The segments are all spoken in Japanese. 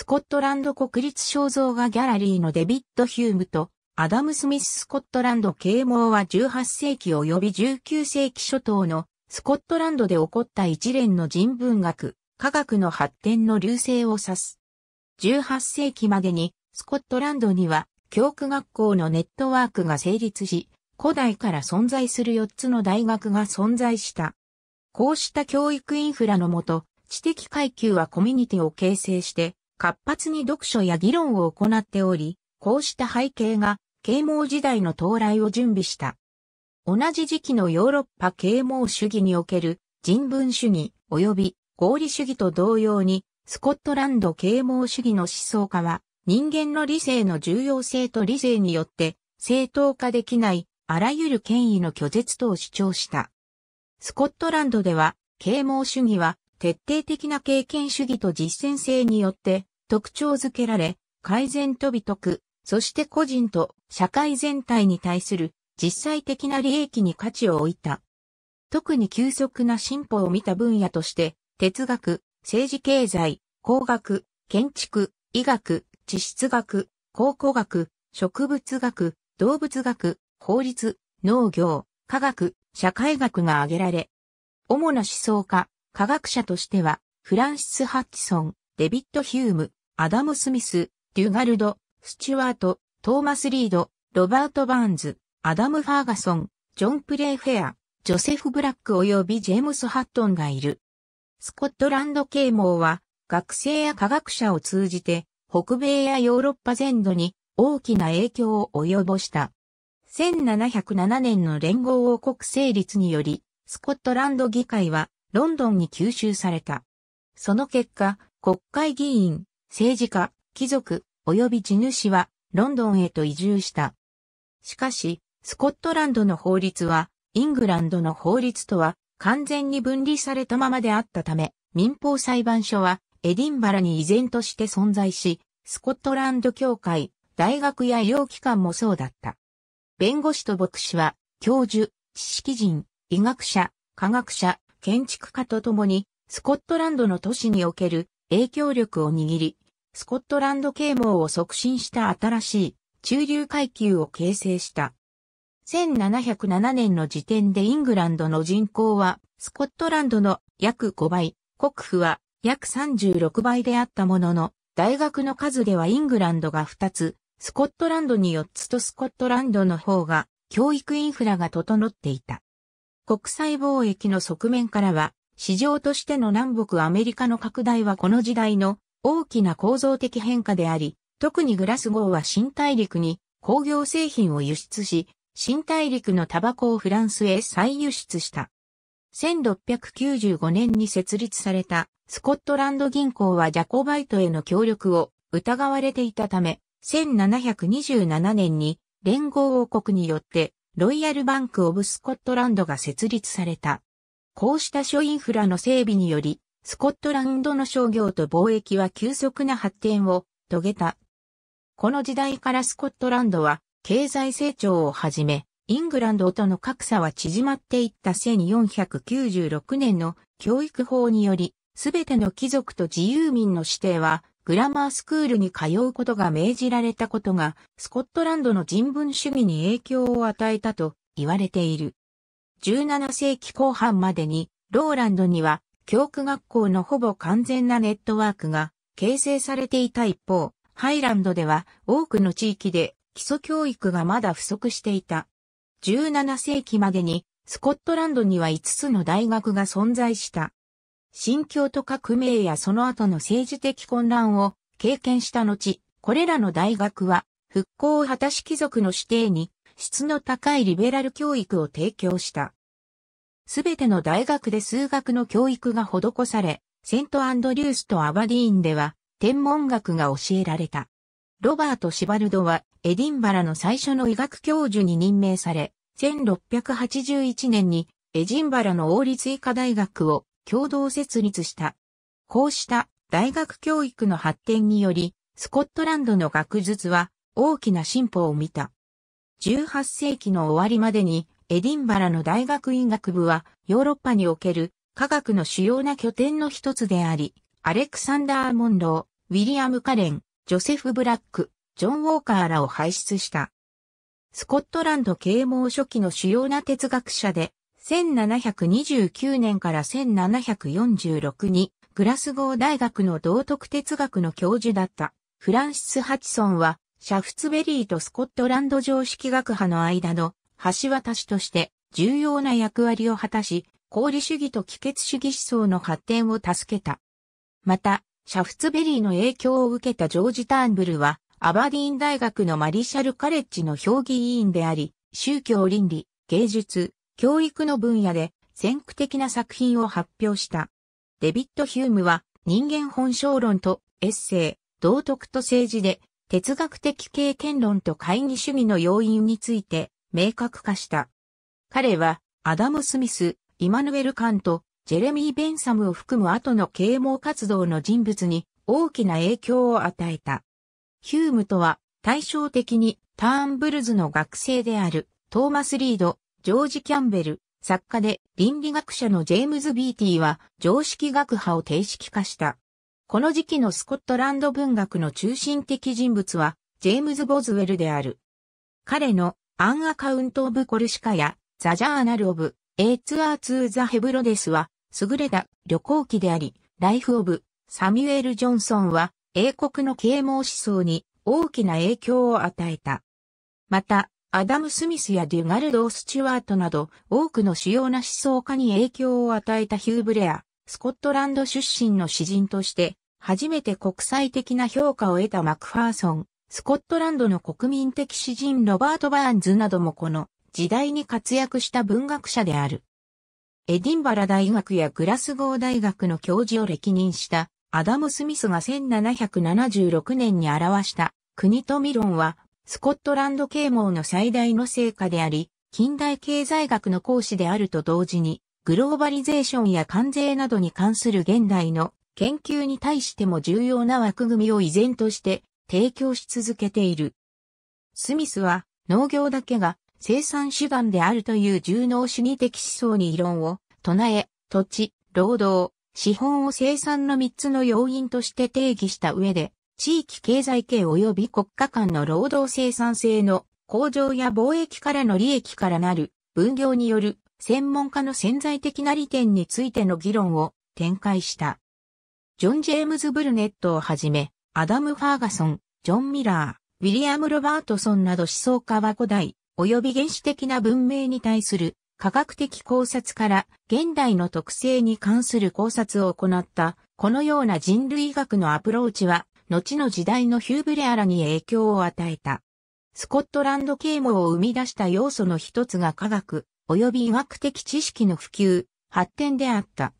スコットランド国立肖像画ギャラリーのデビッド・ヒュームと、アダム・スミス・スコットランド啓蒙は18世紀及び19世紀初頭のスコットランドで起こった一連の人文学、科学の発展の流星を指す。18世紀までにスコットランドには教区学校のネットワークが成立し、古代から存在する4つの大学が存在した。こうした教育インフラのもと、知的階級はコミュニティを形成して、活発に読書や議論を行っており、こうした背景が啓蒙時代の到来を準備した。同じ時期のヨーロッパ啓蒙主義における人文主義及び合理主義と同様に、スコットランド啓蒙主義の思想家は、人間の理性の重要性と理性によって正当化できないあらゆる権威の拒絶とを主張した。スコットランドでは、啓蒙主義は徹底的な経験主義と実践性によって特徴づけられ、改善と美徳、そして個人と社会全体に対する実際的な利益に価値を置いた。特に急速な進歩を見た分野として、哲学、政治経済、工学、建築、医学、地質学、考古学、植物学、動物学、法律、農業、科学、社会学が挙げられ、主な思想家、科学者としては、フランシス・ハッチソン、デビッド・ヒューム、アダム・スミス、デュガルド、スチュワート、トーマス・リード、ロバート・バーンズ、アダム・ファーガソン、ジョン・プレイ・フェア、ジョセフ・ブラック及びジェームス・ハットンがいる。スコットランド啓蒙は、学生や科学者を通じて、北米やヨーロッパ全土に大きな影響を及ぼした。1707年の連合王国成立により、スコットランド議会はロンドンに吸収された。その結果、国会議員、政治家、貴族、及び地主は、ロンドンへと移住した。しかし、スコットランドの法律は、イングランドの法律とは、完全に分離されたままであったため、民法裁判所は、エディンバラに依然として存在し、スコットランド協会、大学や医療機関もそうだった。弁護士と牧師は、教授、知識人、医学者、科学者、建築家と共に、スコットランドの都市における影響力を握り、スコットランド啓蒙を促進した新しい中流階級を形成した。1707年の時点でイングランドの人口はスコットランドの約5倍、国府は約36倍であったものの、大学の数ではイングランドが2つ、スコットランドに4つとスコットランドの方が教育インフラが整っていた。国際貿易の側面からは、市場としての南北アメリカの拡大はこの時代の大きな構造的変化であり、特にグラスゴーは新大陸に工業製品を輸出し、新大陸のタバコをフランスへ再輸出した。1695年に設立されたスコットランド銀行はジャコバイトへの協力を疑われていたため、1727年に連合王国によってロイヤルバンク・オブ・スコットランドが設立された。こうした諸インフラの整備により、スコットランドの商業と貿易は急速な発展を遂げた。この時代からスコットランドは経済成長をはじめ、イングランドとの格差は縮まっていった1496年の教育法により、すべての貴族と自由民の指定はグラマースクールに通うことが命じられたことが、スコットランドの人文主義に影響を与えたと言われている。17世紀後半までに、ローランドには、教区学校のほぼ完全なネットワークが形成されていた一方、ハイランドでは多くの地域で基礎教育がまだ不足していた。17世紀までにスコットランドには5つの大学が存在した。新境と革命やその後の政治的混乱を経験した後、これらの大学は復興を果たし貴族の指定に質の高いリベラル教育を提供した。すべての大学で数学の教育が施され、セントアンドリュースとアバディーンでは天文学が教えられた。ロバート・シバルドはエディンバラの最初の医学教授に任命され、1681年にエジンバラの王立医科大学を共同設立した。こうした大学教育の発展により、スコットランドの学術は大きな進歩を見た。18世紀の終わりまでに、エディンバラの大学医学部はヨーロッパにおける科学の主要な拠点の一つであり、アレクサンダー・モンロー、ウィリアム・カレン、ジョセフ・ブラック、ジョン・ウォーカーらを輩出した。スコットランド啓蒙初期の主要な哲学者で、1729年から1746にグラスゴー大学の道徳哲学の教授だったフランシス・ハチソンはシャフツベリーとスコットランド常識学派の間の橋渡しとして重要な役割を果たし、功利主義と帰結主義思想の発展を助けた。また、シャフツベリーの影響を受けたジョージ・ターンブルは、アバディーン大学のマリシャル・カレッジの評議委員であり、宗教倫理、芸術、教育の分野で先駆的な作品を発表した。デビッド・ヒュームは人間本性論とエッセイ、道徳と政治で哲学的経験論と会議主義の要因について明確化した。彼はアダム・スミス、イマヌエル・カント、ジェレミー・ベンサムを含む後の啓蒙活動の人物に大きな影響を与えた。ヒュームとは対照的にターンブルズの学生であるトーマス・リード、ジョージ・キャンベル、作家で倫理学者のジェームズ・ビーティーは常識学派を定式化した。この時期のスコットランド文学の中心的人物はジェームズ・ボズウェルである。彼のアンアカウント・オブ・コルシカやザ・ジャーナル・オブ・エイツ・アーツ・ー・ザ・ヘブロデスは優れた旅行記であり、ライフ・オブ・サミュエル・ジョンソンは英国の啓蒙思想に大きな影響を与えた。また、アダム・スミスやデュガルド・スチュワートなど多くの主要な思想家に影響を与えたヒュー・ブレア、スコットランド出身の詩人として初めて国際的な評価を得たマクファーソン、スコットランドの国民的詩人ロバート・バーンズなどもこの時代に活躍した文学者である。エディンバラ大学やグラスゴー大学の教授を歴任したアダム・スミスが1776年に表した国とミ論はスコットランド啓蒙の最大の成果であり、近代経済学の講師であると同時に、グローバリゼーションや関税などに関する現代の研究に対しても重要な枠組みを依然として提供し続けている。スミスは農業だけが生産手段であるという重農主義的思想に異論を唱え、土地、労働、資本を生産の3つの要因として定義した上で、地域経済系及び国家間の労働生産性の向上や貿易からの利益からなる分業による専門家の潜在的な利点についての議論を展開した。ジョン・ジェームズ・ブルネットをはじめ、アダム・ファーガソン、ジョン・ミラー、ウィリアム・ロバートソンなど思想家は古代、及び原始的な文明に対する科学的考察から現代の特性に関する考察を行った、このような人類学のアプローチは後の時代のヒュー・ブレアラに影響を与えた。スコットランド啓蒙を生み出した要素の一つが科学、及び医学的知識の普及、発展であった。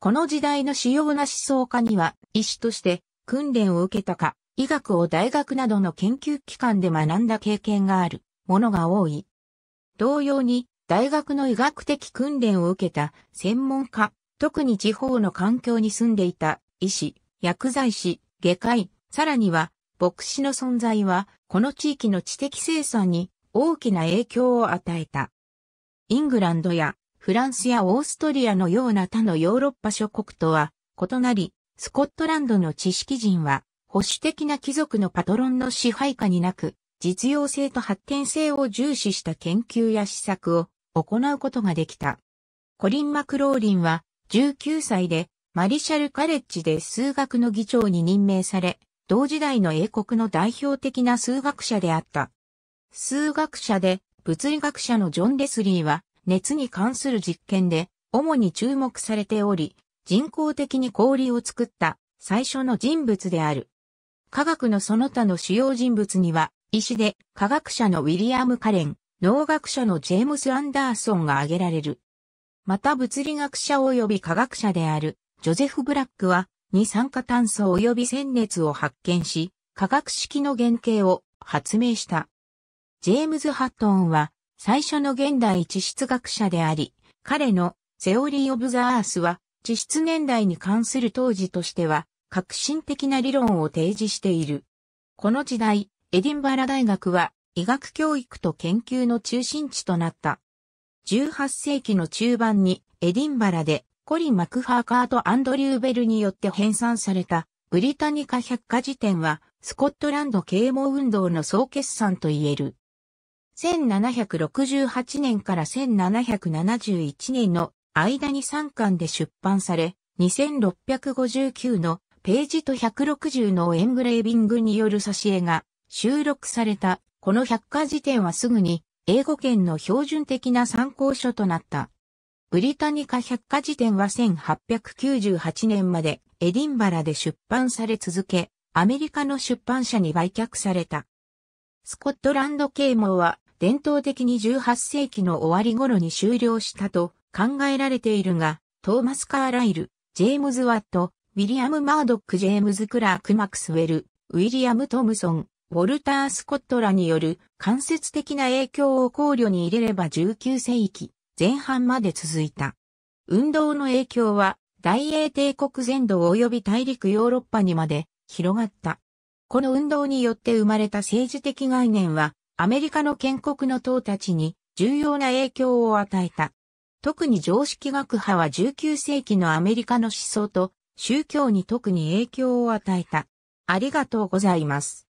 この時代の主要な思想家には、医師として訓練を受けたか、医学を大学などの研究機関で学んだ経験があるものが多い。同様に、大学の医学的訓練を受けた専門家、特に地方の環境に住んでいた医師、薬剤師、下界、さらには、牧師の存在は、この地域の知的生産に大きな影響を与えた。イングランドやフランスやオーストリアのような他のヨーロッパ諸国とは異なり、スコットランドの知識人は保守的な貴族のパトロンの支配下になく、実用性と発展性を重視した研究や施策を行うことができた。コリン・マクローリンは19歳でマリシャルカレッジで数学の議長に任命され、同時代の英国の代表的な数学者であった。数学者で物理学者のジョン・レスリーは熱に関する実験で主に注目されており、人工的に氷を作った最初の人物である。科学のその他の主要人物には、医師で科学者のウィリアム・カレン、農学者のジェームス・アンダーソンが挙げられる。また物理学者及び科学者であるジョゼフ・ブラックは、二酸化炭素及び鮮熱を発見し、化学式の原型を発明した。ジェームズ・ハットンは、最初の現代地質学者であり、彼のセオリー・オブ・ザ・アースは、地質年代に関する当時としては、革新的な理論を提示している。この時代、エディンバラ大学は、医学教育と研究の中心地となった。18世紀の中盤にエディンバラでコリン・マクハーカーとアンドリュー・ベルによって編纂された、ブリタニカ百科事典は、スコットランド啓蒙運動の総決算と言える。1768年から1771年の間に3巻で出版され、2659のページと160のエングレービングによる挿絵が収録された、この百科事典はすぐに英語圏の標準的な参考書となった。ブリタニカ百科事典は1898年までエディンバラで出版され続け、アメリカの出版社に売却された。スコットランド啓蒙は伝統的に18世紀の終わり頃に終了したと考えられているが、トーマス・カーライル、ジェームズ・ワット、ウィリアム・マードック・ジェームズ・クラーク・マクスウェル、ウィリアム・トムソン、ウォルター・スコットらによる間接的な影響を考慮に入れれば19世紀、前半まで続いた。運動の影響は大英帝国全土及び大陸ヨーロッパにまで広がった。この運動によって生まれた政治的概念はアメリカの建国の党たちに重要な影響を与えた。特に常識学派は19世紀のアメリカの思想と宗教に特に影響を与えた。ありがとうございます。